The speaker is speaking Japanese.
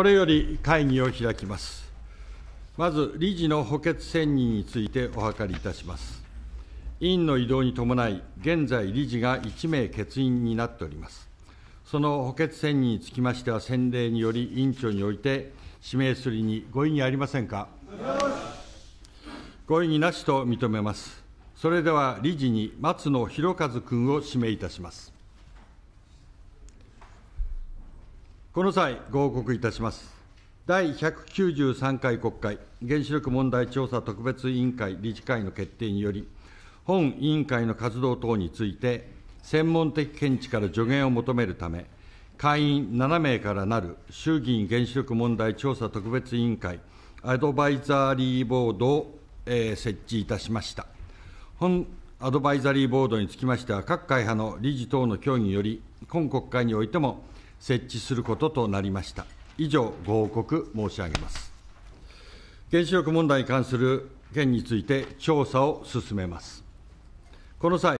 これより会議を開きます。まず理事の補欠選任についてお諮りいたします。委員の異動に伴い、現在、理事が1名欠員になっております。その補欠選任につきましては、先例により委員長において指名するにご異議ありませんか。ご異議なしと認めます。それでは理事に松野博一君を指名いたします。この際、ご報告いたします。第193回国会原子力問題調査特別委員会理事会の決定により、本委員会の活動等について、専門的見地から助言を求めるため、会員7名からなる衆議院原子力問題調査特別委員会アドバイザリーボードを、え設置いたしました。本アドバイザリーボードにつきましては、各会派の理事等の協議により、今国会においても、設置することとなりました。以上、ご報告申し上げます。原子力問題に関する件について調査を進めます。この際